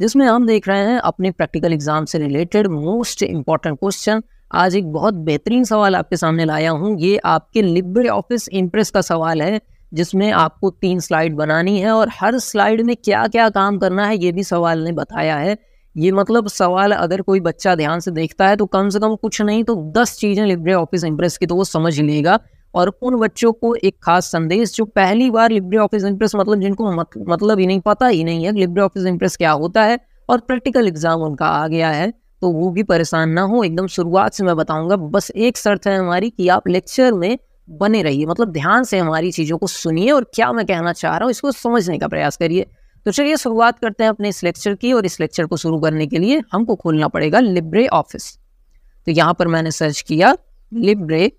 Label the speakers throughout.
Speaker 1: जिसमें हम देख रहे हैं अपने प्रैक्टिकल एग्जाम से रिलेटेड मोस्ट इंपॉर्टेंट क्वेश्चन आज एक बहुत बेहतरीन सवाल आपके सामने लाया हूँ ये आपके लिब्रे ऑफिस इम्प्रेस का सवाल है जिसमें आपको तीन स्लाइड बनानी है और हर स्लाइड में क्या क्या काम करना है ये भी सवाल ने बताया है ये मतलब सवाल अगर कोई बच्चा ध्यान से देखता है तो कम से कम कुछ नहीं तो दस चीज़ें लिब्रे ऑफिस इम्प्रेस की तो वो समझ लेगा और उन बच्चों को एक खास संदेश जो पहली बार लिब्रे ऑफिस इंप्रेस मतलब जिनको मत, मतलब ही नहीं पता ही नहीं है लिब्रे ऑफिस इंप्रेस क्या होता है और प्रैक्टिकल एग्जाम उनका आ गया है तो वो भी परेशान ना हो एकदम शुरुआत से मैं बताऊंगा बस एक शर्त है हमारी कि आप लेक्चर में बने रहिए मतलब ध्यान से हमारी चीज़ों को सुनिए और क्या मैं कहना चाह रहा हूँ इसको समझने का प्रयास करिए तो चलिए शुरुआत करते हैं अपने इस लेक्चर की और इस लेक्चर को शुरू करने के लिए हमको खोलना पड़ेगा लिब्रे ऑफिस तो यहाँ पर मैंने सर्च किया लिब्रे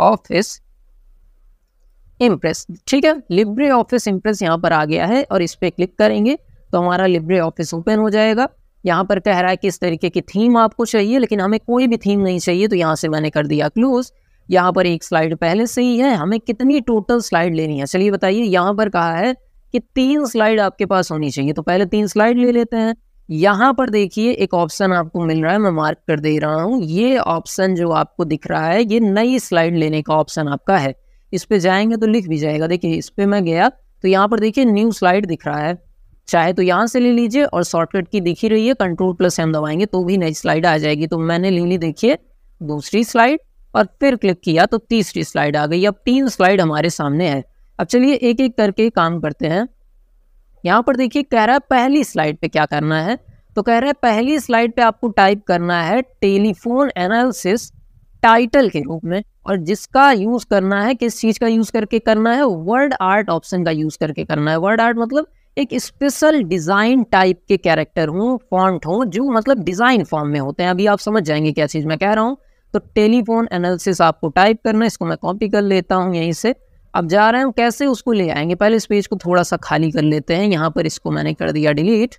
Speaker 1: ऑफिस इम्प्रेस ठीक है लिब्रे ऑफिस इम्प्रेस यहाँ पर आ गया है और इस पर क्लिक करेंगे तो हमारा लिब्रे ऑफिस ओपन हो जाएगा यहाँ पर कह रहा है कि इस तरीके की थीम आपको चाहिए लेकिन हमें कोई भी थीम नहीं चाहिए तो यहाँ से मैंने कर दिया क्लोज यहाँ पर एक स्लाइड पहले से ही है हमें कितनी टोटल स्लाइड लेनी है चलिए बताइए यहाँ पर कहा है कि तीन स्लाइड आपके पास होनी चाहिए तो पहले तीन स्लाइड ले लेते हैं यहाँ पर देखिए एक ऑप्शन आपको मिल रहा है मैं मार्क कर दे रहा हूँ ये ऑप्शन जो आपको दिख रहा है ये नई स्लाइड लेने का ऑप्शन आपका है इस पर जाएंगे तो लिख भी जाएगा देखिए इस पर मैं गया तो यहाँ पर देखिए न्यू स्लाइड दिख रहा है चाहे तो यहाँ से ले लीजिए और शॉर्टकट की दिखी रही है कंट्रोल प्लस एम दबाएंगे तो भी नई स्लाइड आ जाएगी तो मैंने ले ली देखिए दूसरी स्लाइड और फिर क्लिक किया तो तीसरी स्लाइड आ गई अब तीन स्लाइड हमारे सामने है अब चलिए एक एक करके काम करते हैं यहाँ पर देखिए कह रहा है पहली स्लाइड पे क्या करना है तो कह रहा है पहली स्लाइड पे आपको टाइप करना है टेलीफोन एनालिसिस टाइटल के रूप में और जिसका यूज करना है किस चीज का यूज करके करना है वर्ड आर्ट ऑप्शन का यूज करके करना है वर्ड आर्ट मतलब एक स्पेशल डिजाइन टाइप के कैरेक्टर हों फॉन्ट हों जो मतलब डिजाइन फॉर्म में होते हैं अभी आप समझ जाएंगे क्या चीज मैं कह रहा हूँ तो टेलीफोन एनालिसिस आपको टाइप करना है इसको मैं कॉपी कर लेता हूँ यहीं से अब जा रहे हैं कैसे उसको ले आएंगे पहले इस पेज को थोड़ा सा खाली कर लेते हैं यहाँ पर इसको मैंने कर दिया डिलीट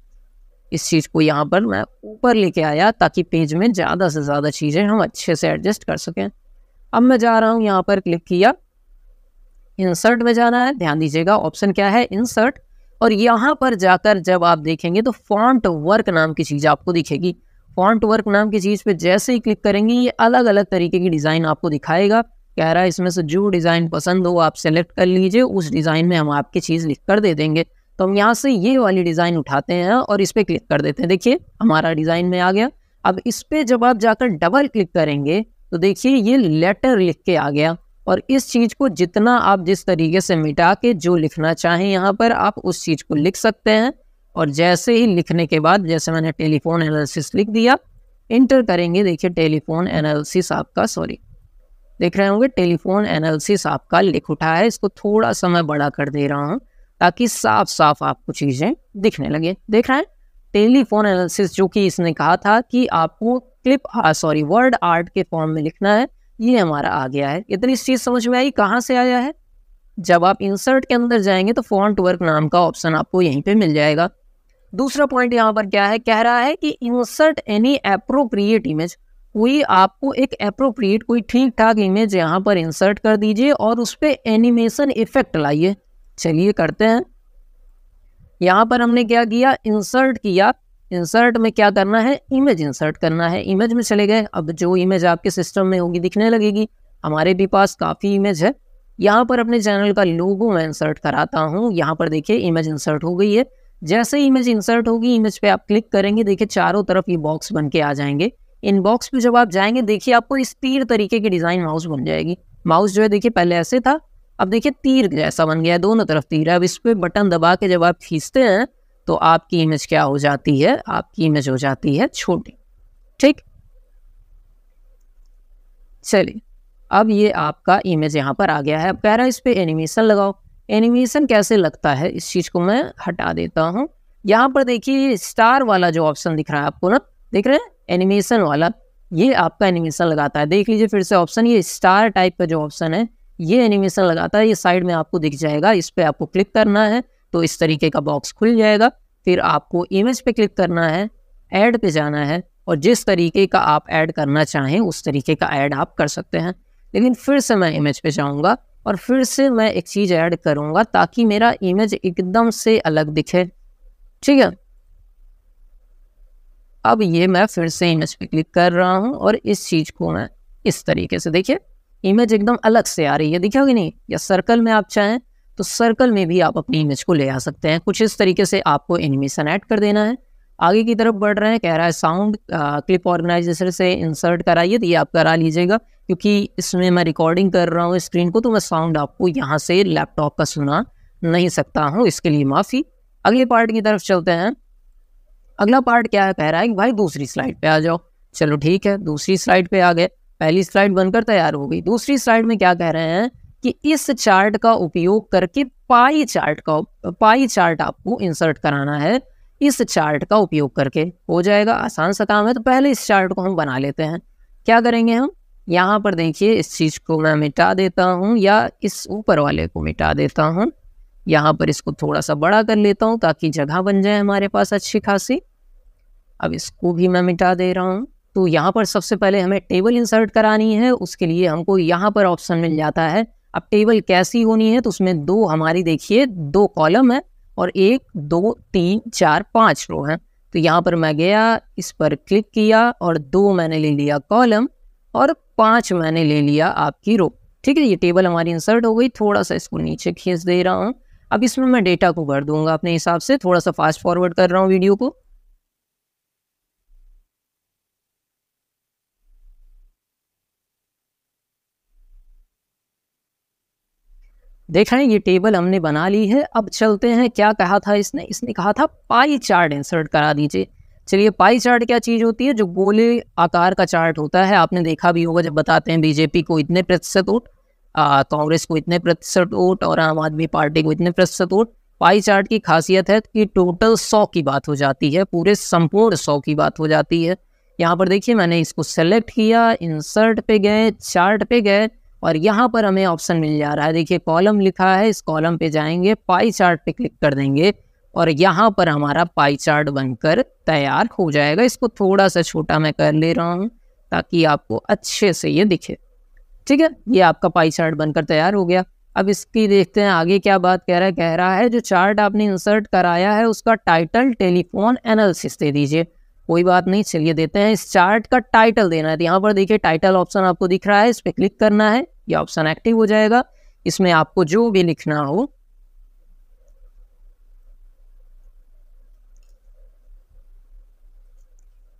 Speaker 1: इस चीज़ को यहाँ पर मैं ऊपर लेके आया ताकि पेज में ज़्यादा से ज़्यादा चीज़ें हम अच्छे से एडजस्ट कर सकें अब मैं जा रहा हूँ यहाँ पर क्लिक किया इंसर्ट में जाना है ध्यान दीजिएगा ऑप्शन क्या है इंसर्ट और यहाँ पर जाकर जब आप देखेंगे तो फॉन्ट वर्क नाम की चीज़ आपको दिखेगी फॉन्ट वर्क नाम की चीज़ पे जैसे ही क्लिक करेंगे ये अलग अलग तरीके की डिज़ाइन आपको दिखाएगा कह रहा है इसमें से जो डिज़ाइन पसंद हो आप सेलेक्ट कर लीजिए उस डिज़ाइन में हम आपकी चीज़ लिख कर दे देंगे तो हम यहाँ से ये वाली डिज़ाइन उठाते हैं और इस पर क्लिक कर देते हैं देखिए हमारा डिज़ाइन में आ गया अब इस पर जब आप जाकर डबल क्लिक करेंगे तो देखिए ये लेटर लिख के आ गया और इस चीज़ को जितना आप जिस तरीके से मिटा के जो लिखना चाहें यहाँ पर आप उस चीज़ को लिख सकते हैं और जैसे ही लिखने के बाद जैसे मैंने टेलीफोन एनालिसिस लिख दिया इंटर करेंगे देखिए टेलीफोन एनालिसिस आपका सॉरी देख रहे होंगे टेलीफोन एनालिसिस आपका लिख उठा है इसको थोड़ा सा मैं बड़ा कर दे रहा हूँ ताकि साफ साफ आपको चीज़ें दिखने लगे देख रहे हैं टेलीफोन एनालिसिस जो कि इसने कहा था कि आपको क्लिप सॉरी वर्ड आर्ट के फॉर्म में लिखना है ये हमारा आ गया है इतनी चीज़ समझ में आई कहाँ से आया है जब आप इंसर्ट के अंदर जाएंगे तो फॉन्ट वर्क नाम का ऑप्शन आपको यहीं पे मिल जाएगा दूसरा पॉइंट यहाँ पर क्या है कह रहा है कि इंसर्ट एनी अप्रोप्रिएट इमेज कोई आपको एक अप्रोप्रिएट कोई ठीक ठाक इमेज यहाँ पर इंसर्ट कर दीजिए और उस पर एनिमेशन इफेक्ट लाइए चलिए करते हैं यहाँ पर हमने क्या किया इंसर्ट किया इंसर्ट में क्या करना है इमेज इंसर्ट करना है इमेज में चले गए अब जो इमेज आपके सिस्टम में होगी दिखने लगेगी हमारे भी पास काफ़ी इमेज है यहाँ पर अपने चैनल का लोगो मैं इंसर्ट कराता हूँ यहाँ पर देखिए इमेज इंसर्ट हो गई है जैसे ही इमेज इंसर्ट होगी इमेज पे आप क्लिक करेंगे देखिए चारों तरफ ये बॉक्स बन के आ जाएंगे इनबॉक्स पे जब आप जाएंगे देखिए आपको इस तीर तरीके की डिज़ाइन माउस बन जाएगी माउस जो है देखिए पहले ऐसे था अब देखिए तीर जैसा बन गया है दोनों तरफ तीर है अब इस पर बटन दबा के जब आप खींचते हैं तो आपकी इमेज क्या हो जाती है आपकी इमेज हो जाती है छोटी ठीक चलिए अब ये आपका इमेज यहाँ पर आ गया है अब कह रहा है इस पर एनिमेशन लगाओ एनिमेशन कैसे लगता है इस चीज़ को मैं हटा देता हूँ यहाँ पर देखिए स्टार वाला जो ऑप्शन दिख रहा है आपको ना देख रहे हैं एनिमेशन वाला ये आपका एनिमेशन लगाता है देख लीजिए फिर से ऑप्शन ये स्टार टाइप का जो ऑप्शन है ये एनिमेशन लगाता है ये साइड में आपको दिख जाएगा इस पर आपको क्लिक करना है तो इस तरीके का बॉक्स खुल जाएगा फिर आपको इमेज पे क्लिक करना है ऐड पे जाना है और जिस तरीके का आप ऐड करना चाहें उस तरीके का ऐड आप कर सकते हैं लेकिन फिर से मैं इमेज पे जाऊंगा और फिर से मैं एक चीज़ ऐड करूंगा ताकि मेरा इमेज एकदम से अलग दिखे ठीक है अब ये मैं फिर से इमेज पे क्लिक कर रहा हूँ और इस चीज़ को मैं इस तरीके से देखिए इमेज एकदम अलग से आ रही है दिखा नहीं या सर्कल में आप चाहें तो सर्कल में भी आप अपनी इमेज को ले आ सकते हैं कुछ इस तरीके से आपको एनिमेशन ऐड कर देना है आगे की तरफ बढ़ रहे हैं कह रहा है साउंड क्लिप ऑर्गेनाइजेशन से इंसर्ट कराइए तो ये आप करा लीजिएगा क्योंकि इसमें मैं रिकॉर्डिंग कर रहा हूँ स्क्रीन को तो मैं साउंड आपको यहाँ से लैपटॉप का सुना नहीं सकता हूँ इसके लिए माफ़ी अगले पार्ट की तरफ चलते हैं अगला पार्ट क्या है कह रहा है भाई दूसरी स्लाइड पे आ जाओ चलो ठीक है दूसरी स्लाइड पे आ गए पहली स्लाइड बनकर तैयार हो गई दूसरी स्लाइड में क्या कह रहे हैं कि इस चार्ट का उपयोग करके पाई चार्ट का पाई चार्ट आपको इंसर्ट कराना है इस चार्ट का उपयोग करके हो जाएगा आसान सा काम है तो पहले इस चार्ट को हम बना लेते हैं क्या करेंगे हम यहाँ पर देखिए इस चीज़ को मैं मिटा देता हूँ या इस ऊपर वाले को मिटा देता हूँ यहाँ पर इसको थोड़ा सा बड़ा कर लेता हूँ ताकि जगह बन जाए हमारे पास अच्छी खासी अब इसको भी मैं मिटा दे रहा हूँ तो यहाँ पर सबसे पहले हमें टेबल इंसर्ट करानी है उसके लिए हमको यहाँ पर ऑप्शन मिल जाता है अब टेबल कैसी होनी है तो उसमें दो हमारी देखिए दो कॉलम है और एक दो तीन चार पाँच रो हैं तो यहाँ पर मैं गया इस पर क्लिक किया और दो मैंने ले लिया कॉलम और पाँच मैंने ले लिया आपकी रो ठीक है ये टेबल हमारी इंसर्ट हो गई थोड़ा सा इसको नीचे खींच दे रहा हूँ अब इसमें मैं डेटा को भर दूंगा अपने हिसाब से थोड़ा सा फास्ट फॉरवर्ड कर रहा हूँ वीडियो को देख रहे हैं ये टेबल हमने बना ली है अब चलते हैं क्या कहा था इसने इसने कहा था पाई चार्ट इंसर्ट करा दीजिए चलिए पाई चार्ट क्या चीज़ होती है जो गोले आकार का चार्ट होता है आपने देखा भी होगा जब बताते हैं बीजेपी को इतने प्रतिशत वोट कांग्रेस को इतने प्रतिशत वोट और आम आदमी पार्टी को इतने प्रतिशत वोट पाई चार्ट की खासियत है कि टोटल सौ की बात हो जाती है पूरे संपूर्ण सौ की बात हो जाती है यहाँ पर देखिए मैंने इसको सेलेक्ट किया इंसर्ट पे गए चार्ट पे गए और यहाँ पर हमें ऑप्शन मिल जा रहा है देखिए कॉलम लिखा है इस कॉलम पे जाएंगे पाई चार्ट पे क्लिक कर देंगे और यहाँ पर हमारा पाई चार्ट बनकर तैयार हो जाएगा इसको थोड़ा सा छोटा मैं कर ले रहा हूँ ताकि आपको अच्छे से ये दिखे ठीक है ये आपका पाई चार्ट बनकर तैयार हो गया अब इसकी देखते हैं आगे क्या बात कह रहा है कह रहा है जो चार्ट आपने इंसर्ट कराया है उसका टाइटल टेलीफोन एनालिसिस दे दीजिए कोई बात नहीं चलिए देते हैं इस चार्ट का टाइटल देना है यहाँ पर देखिए टाइटल ऑप्शन आपको दिख रहा है इस पर क्लिक करना है ये ऑप्शन एक्टिव हो जाएगा इसमें आपको जो भी लिखना हो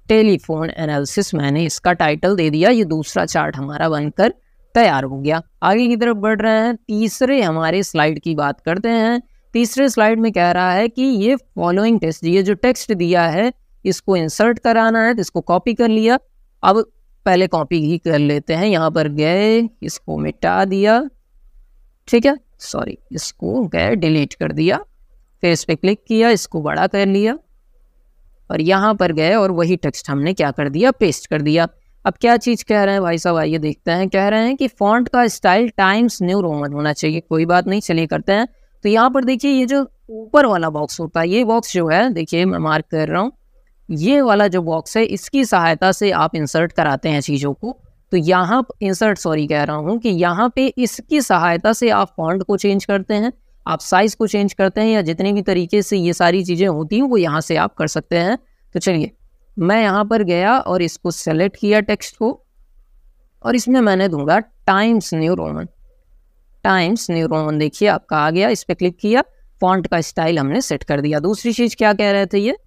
Speaker 1: टेलीफोन एनालिसिस मैंने इसका टाइटल दे दिया ये दूसरा चार्ट हमारा बनकर तैयार हो गया आगे की तरफ बढ़ रहे हैं तीसरे हमारे स्लाइड की बात करते हैं तीसरे स्लाइड में कह रहा है कि ये फॉलोइंग टेस्ट ये जो टेक्स्ट दिया है इसको इंसर्ट कराना है तो इसको कॉपी कर लिया अब पहले कॉपी ही कर लेते हैं यहाँ पर गए इसको मिटा दिया ठीक है सॉरी इसको गए डिलीट कर दिया फिर इस पर क्लिक किया इसको बड़ा कर लिया और यहाँ पर गए और वही टेक्स्ट हमने क्या कर दिया पेस्ट कर दिया अब क्या चीज़ कह रहे हैं भाई साहब आइए देखते हैं कह रहे हैं कि फॉन्ट का स्टाइल टाइम्स न्यू रोमन होना चाहिए कोई बात नहीं चलिए करते हैं तो यहाँ पर देखिए ये जो ऊपर वाला बॉक्स होता है ये बॉक्स जो है देखिए मैं मार्क कर रहा हूँ ये वाला जो बॉक्स है इसकी सहायता से आप इंसर्ट कराते हैं चीज़ों को तो यहाँ इंसर्ट सॉरी कह रहा हूँ कि यहाँ पे इसकी सहायता से आप फॉन्ट को चेंज करते हैं आप साइज को चेंज करते हैं या जितने भी तरीके से ये सारी चीज़ें होती हैं वो यहाँ से आप कर सकते हैं तो चलिए मैं यहाँ पर गया और इसको सेलेक्ट किया टेक्स्ट को और इसमें मैंने दूंगा Times New Roman Times New Roman देखिए आपका आ गया इस पर क्लिक किया फॉन्ट का स्टाइल हमने सेट कर दिया दूसरी चीज़ क्या कह रहे थे ये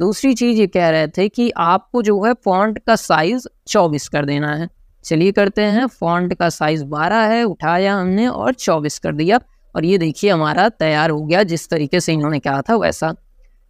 Speaker 1: दूसरी चीज़ ये कह रहे थे कि आपको जो है फॉन्ट का साइज़ चौबीस कर देना है चलिए करते हैं फॉन्ट का साइज़ बारह है उठाया हमने और चौबीस कर दिया और ये देखिए हमारा तैयार हो गया जिस तरीके से इन्होंने कहा था वैसा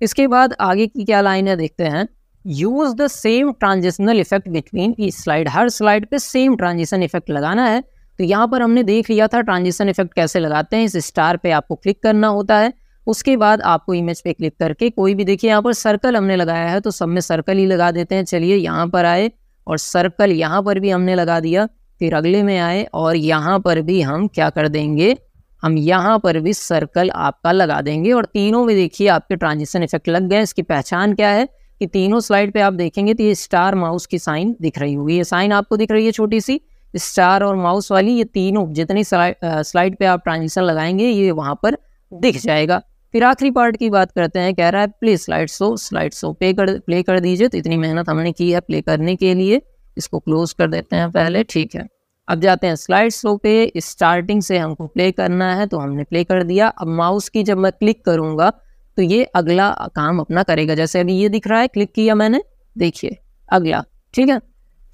Speaker 1: इसके बाद आगे की क्या लाइन है देखते हैं use the same transitional effect between each slide हर स्लाइड पे सेम ट्रांजिशन इफेक्ट लगाना है तो यहाँ पर हमने देख लिया था ट्रांजिशन इफेक्ट कैसे लगाते हैं इस स्टार पे आपको क्लिक करना होता है उसके बाद आपको इमेज पे क्लिक करके कोई भी देखिए यहाँ पर सर्कल हमने लगाया है तो सब में सर्कल ही लगा देते हैं चलिए यहाँ पर आए और सर्कल यहाँ पर भी हमने लगा दिया फिर अगले में आए और यहाँ पर भी हम क्या कर देंगे हम यहाँ पर भी सर्कल आपका लगा देंगे और तीनों में देखिए आपके ट्रांजिशन इफेक्ट लग गए इसकी पहचान क्या है कि तीनों स्लाइड पे आप देखेंगे तो ये स्टार माउस की साइन दिख रही होगी ये साइन आपको दिख रही है छोटी सी स्टार और माउस वाली ये तीनों जितनी स्लाइड पे आप ट्रांजिशन लगाएंगे ये वहाँ पर दिख जाएगा फिर आखिरी पार्ट की बात करते हैं कह रहा है play slide show slide show पे कर प्ले कर दीजिए तो इतनी मेहनत हमने की है प्ले करने के लिए इसको क्लोज कर देते हैं पहले ठीक है अब जाते हैं स्लाइड शो पे स्टार्टिंग से हमको प्ले करना है तो हमने प्ले कर दिया अब माउस की जब मैं क्लिक करूंगा तो ये अगला काम अपना करेगा जैसे अभी ये दिख रहा है क्लिक किया मैंने देखिए अगला ठीक है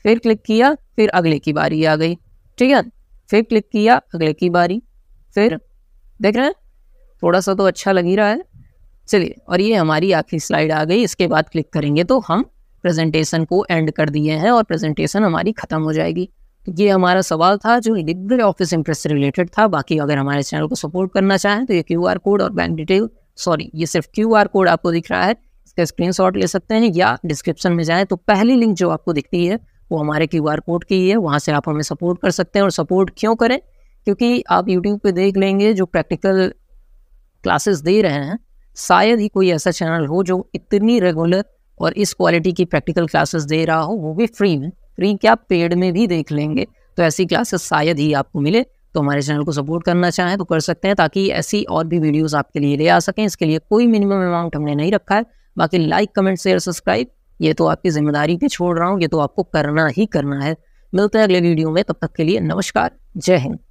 Speaker 1: फिर क्लिक किया फिर अगले की बारी आ गई ठीक है फिर क्लिक किया अगले की बारी फिर देख रहे हैं थोड़ा सा तो अच्छा लग ही रहा है चलिए और ये हमारी आखिरी स्लाइड आ गई इसके बाद क्लिक करेंगे तो हम प्रेजेंटेशन को एंड कर दिए हैं और प्रेजेंटेशन हमारी ख़त्म हो जाएगी तो ये हमारा सवाल था जो लिब्रे ऑफिस इंप्रेस से रिलेटेड था बाकी अगर हमारे चैनल को सपोर्ट करना चाहें तो ये क्यू कोड और बैंक डिटेल सॉरी ये सिर्फ क्यू आर कोड आपको दिख रहा है इसका स्क्रीन ले सकते हैं या डिस्क्रिप्शन में जाए तो पहली लिंक जो आपको दिखती है वो हमारे क्यू आर कोड की है वहाँ से आप हमें सपोर्ट कर सकते हैं और सपोर्ट क्यों करें क्योंकि आप यूट्यूब पे देख लेंगे जो प्रैक्टिकल क्लासेस दे रहे हैं शायद ही कोई ऐसा चैनल हो जो इतनी रेगुलर और इस क्वालिटी की प्रैक्टिकल क्लासेस दे रहा हो वो भी फ्री में फ्री क्या पेड में भी देख लेंगे तो ऐसी क्लासेस शायद ही आपको मिले तो हमारे चैनल को सपोर्ट करना चाहें तो कर सकते हैं ताकि ऐसी और भी वीडियोज आपके लिए ले आ सकें इसके लिए कोई मिनिमम अमाउंट हमने नहीं रखा है बाकी लाइक कमेंट शेयर सब्सक्राइब ये तो आपकी जिम्मेदारी पे छोड़ रहा हूँ ये तो आपको करना ही करना है मिलते हैं अगले वीडियो में तब तक के लिए नमस्कार जय हिंद